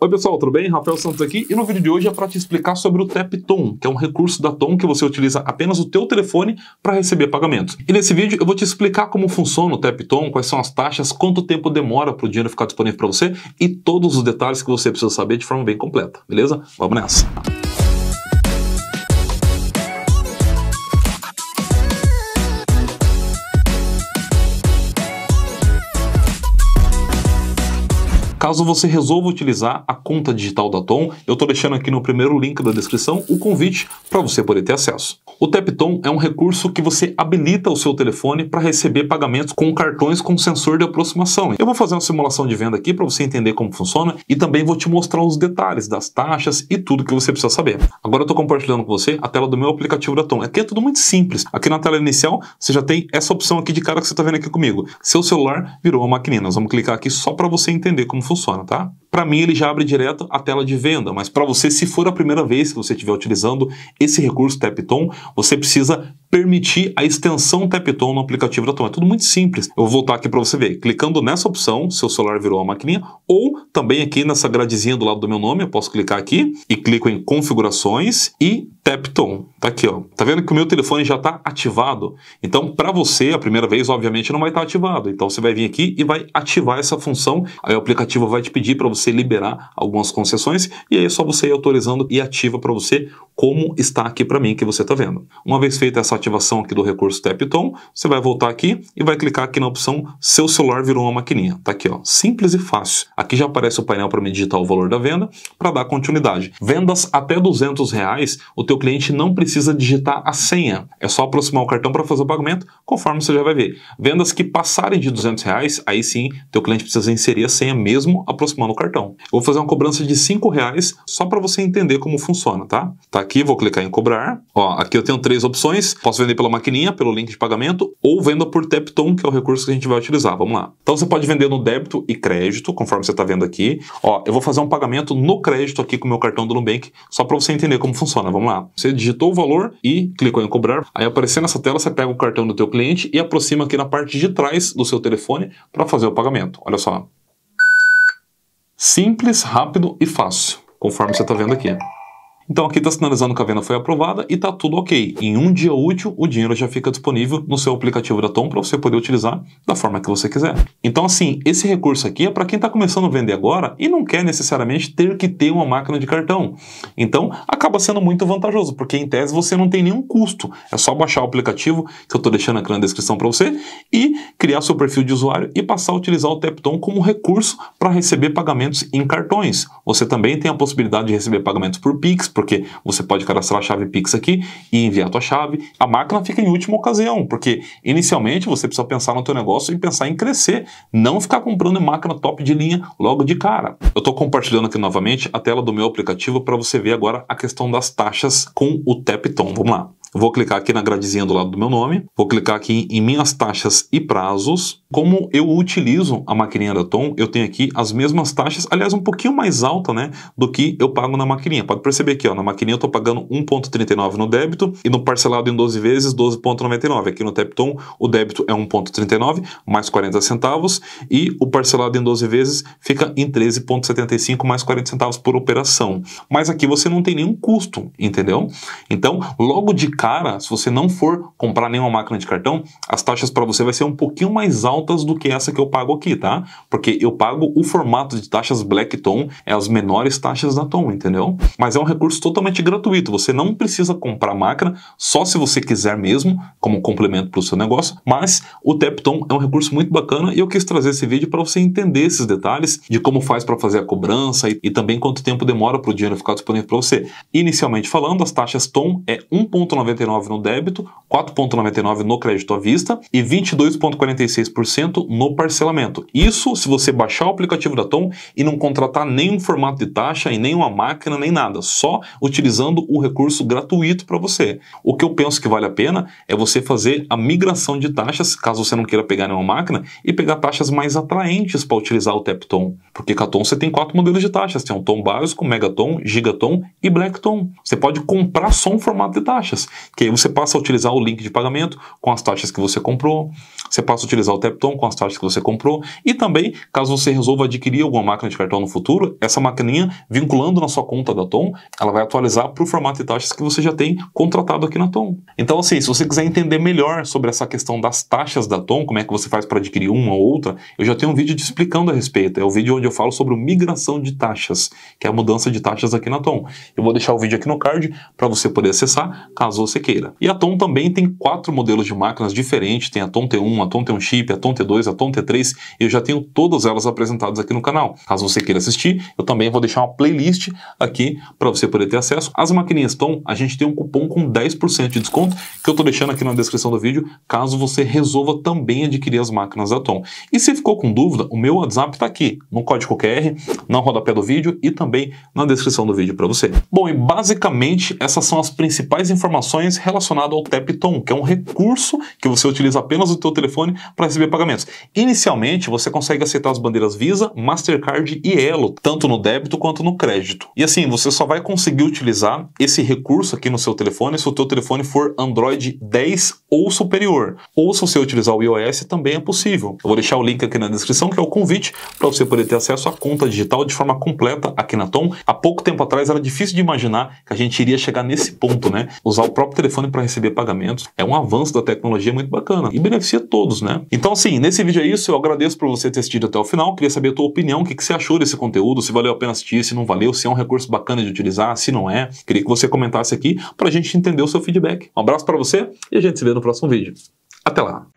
Oi pessoal, tudo bem? Rafael Santos aqui e no vídeo de hoje é para te explicar sobre o Tom, que é um recurso da Tom que você utiliza apenas o teu telefone para receber pagamento. E nesse vídeo eu vou te explicar como funciona o Tom, quais são as taxas, quanto tempo demora para o dinheiro ficar disponível para você e todos os detalhes que você precisa saber de forma bem completa, beleza? Vamos nessa! caso você resolva utilizar a conta digital da Tom, eu estou deixando aqui no primeiro link da descrição o convite para você poder ter acesso. O Tapton é um recurso que você habilita o seu telefone para receber pagamentos com cartões com sensor de aproximação. Eu vou fazer uma simulação de venda aqui para você entender como funciona e também vou te mostrar os detalhes das taxas e tudo que você precisa saber. Agora eu estou compartilhando com você a tela do meu aplicativo da Tom. Aqui é tudo muito simples. Aqui na tela inicial você já tem essa opção aqui de cara que você está vendo aqui comigo. Seu celular virou uma maquininha. Nós vamos clicar aqui só para você entender como funciona, tá? Para mim, ele já abre direto a tela de venda, mas para você, se for a primeira vez que você estiver utilizando esse recurso Tapton, você precisa permitir a extensão Tapton no aplicativo da Toma É tudo muito simples. Eu vou voltar aqui para você ver. Clicando nessa opção, seu celular virou a maquininha, ou também aqui nessa gradezinha do lado do meu nome, eu posso clicar aqui e clico em configurações e Tapton. Tá aqui, ó. Tá vendo que o meu telefone já está ativado? Então, para você, a primeira vez, obviamente, não vai estar tá ativado. Então, você vai vir aqui e vai ativar essa função. Aí o aplicativo vai te pedir para você liberar algumas concessões e aí é só você ir autorizando e ativa para você como está aqui para mim que você está vendo. Uma vez feita essa ativação aqui do recurso Tapton, você vai voltar aqui e vai clicar aqui na opção Seu celular virou uma maquininha. Tá aqui, ó, simples e fácil. Aqui já aparece o painel para me digitar o valor da venda para dar continuidade. Vendas até 200 reais, o teu cliente não precisa digitar a senha. É só aproximar o cartão para fazer o pagamento, conforme você já vai ver. Vendas que passarem de 200 reais, aí sim, teu cliente precisa inserir a senha mesmo aproximando o cartão. Eu vou fazer uma cobrança de 5 reais só para você entender como funciona, tá? Tá aqui, vou clicar em cobrar. Ó, aqui eu tenho três opções. Posso vender pela maquininha, pelo link de pagamento, ou venda por Tepton, que é o recurso que a gente vai utilizar. Vamos lá. Então você pode vender no débito e crédito, conforme você está vendo aqui. Ó, eu vou fazer um pagamento no crédito aqui com o meu cartão do Nubank, só para você entender como funciona. Vamos lá. Você digitou o valor e clicou em cobrar. Aí aparecer nessa tela, você pega o cartão do teu cliente e aproxima aqui na parte de trás do seu telefone para fazer o pagamento. Olha só. Simples, rápido e fácil, conforme você está vendo aqui. Então aqui está sinalizando que a venda foi aprovada e está tudo ok. Em um dia útil, o dinheiro já fica disponível no seu aplicativo da Tom para você poder utilizar da forma que você quiser. Então assim, esse recurso aqui é para quem está começando a vender agora e não quer necessariamente ter que ter uma máquina de cartão. Então acaba sendo muito vantajoso, porque em tese você não tem nenhum custo. É só baixar o aplicativo que eu estou deixando aqui na descrição para você e criar seu perfil de usuário e passar a utilizar o Tepton como recurso para receber pagamentos em cartões. Você também tem a possibilidade de receber pagamentos por Pix, porque você pode cadastrar a chave Pix aqui e enviar a tua chave. A máquina fica em última ocasião, porque inicialmente você precisa pensar no teu negócio e pensar em crescer, não ficar comprando máquina top de linha logo de cara. Eu estou compartilhando aqui novamente a tela do meu aplicativo para você ver agora a questão das taxas com o Tepton. Vamos lá. vou clicar aqui na gradezinha do lado do meu nome, vou clicar aqui em minhas taxas e prazos, como eu utilizo a maquininha da Tom, eu tenho aqui as mesmas taxas, aliás, um pouquinho mais alta, né, do que eu pago na maquininha. Pode perceber aqui, ó, na maquininha eu estou pagando 1.39 no débito e no parcelado em 12 vezes 12.99. Aqui no Tepton, o débito é 1.39 mais 40 centavos e o parcelado em 12 vezes fica em 13.75 mais 40 centavos por operação. Mas aqui você não tem nenhum custo, entendeu? Então, logo de cara, se você não for comprar nenhuma máquina de cartão, as taxas para você vai ser um pouquinho mais alta altas do que essa que eu pago aqui, tá? Porque eu pago o formato de taxas Black Tom é as menores taxas da Tom, entendeu? Mas é um recurso totalmente gratuito, você não precisa comprar máquina, só se você quiser mesmo, como complemento para o seu negócio, mas o Tapton é um recurso muito bacana e eu quis trazer esse vídeo para você entender esses detalhes de como faz para fazer a cobrança e, e também quanto tempo demora para o dinheiro ficar disponível para você. Inicialmente falando, as taxas TOM é 1,99 no débito, 4,99 no crédito à vista e 22,46% no parcelamento. Isso se você baixar o aplicativo da Tom e não contratar nenhum formato de taxa e nenhuma máquina, nem nada, só utilizando o recurso gratuito para você. O que eu penso que vale a pena é você fazer a migração de taxas, caso você não queira pegar nenhuma máquina, e pegar taxas mais atraentes para utilizar o Tepton. Porque com a Tom você tem quatro modelos de taxas, tem um tom básico, megatom, gigatom e blacktom. Você pode comprar só um formato de taxas, que aí você passa a utilizar o link de pagamento com as taxas que você comprou, você passa a utilizar o tap cartão com as taxas que você comprou e também, caso você resolva adquirir alguma máquina de cartão no futuro, essa maquininha, vinculando na sua conta da Tom, ela vai atualizar para o formato de taxas que você já tem contratado aqui na Tom. Então, assim, se você quiser entender melhor sobre essa questão das taxas da Tom, como é que você faz para adquirir uma ou outra, eu já tenho um vídeo te explicando a respeito. É o vídeo onde eu falo sobre migração de taxas, que é a mudança de taxas aqui na Tom. Eu vou deixar o vídeo aqui no card para você poder acessar, caso você queira. E a Tom também tem quatro modelos de máquinas diferentes, tem a Tom T1, a Tom T1 Chip, a Tom Tom T2, a é Tom T3, eu já tenho todas elas apresentadas aqui no canal. Caso você queira assistir, eu também vou deixar uma playlist aqui para você poder ter acesso. As maquininhas Tom, a gente tem um cupom com 10% de desconto que eu estou deixando aqui na descrição do vídeo, caso você resolva também adquirir as máquinas da Tom. E se ficou com dúvida, o meu WhatsApp está aqui, no código QR, na rodapé do vídeo e também na descrição do vídeo para você. Bom, e basicamente essas são as principais informações relacionadas ao Tap Tom, que é um recurso que você utiliza apenas no teu telefone para receber pagamentos. Inicialmente, você consegue aceitar as bandeiras Visa, Mastercard e Elo, tanto no débito quanto no crédito. E assim, você só vai conseguir utilizar esse recurso aqui no seu telefone se o teu telefone for Android 10 ou superior. Ou se você utilizar o iOS, também é possível. Eu vou deixar o link aqui na descrição, que é o convite para você poder ter acesso à conta digital de forma completa aqui na Tom. Há pouco tempo atrás era difícil de imaginar que a gente iria chegar nesse ponto, né? Usar o próprio telefone para receber pagamentos é um avanço da tecnologia muito bacana e beneficia todos, né? Então, assim, Sim, nesse vídeo é isso. Eu agradeço por você ter assistido até o final. Queria saber a tua opinião, o que, que você achou desse conteúdo, se valeu a pena assistir, se não valeu, se é um recurso bacana de utilizar, se não é. Queria que você comentasse aqui para a gente entender o seu feedback. Um abraço para você e a gente se vê no próximo vídeo. Até lá!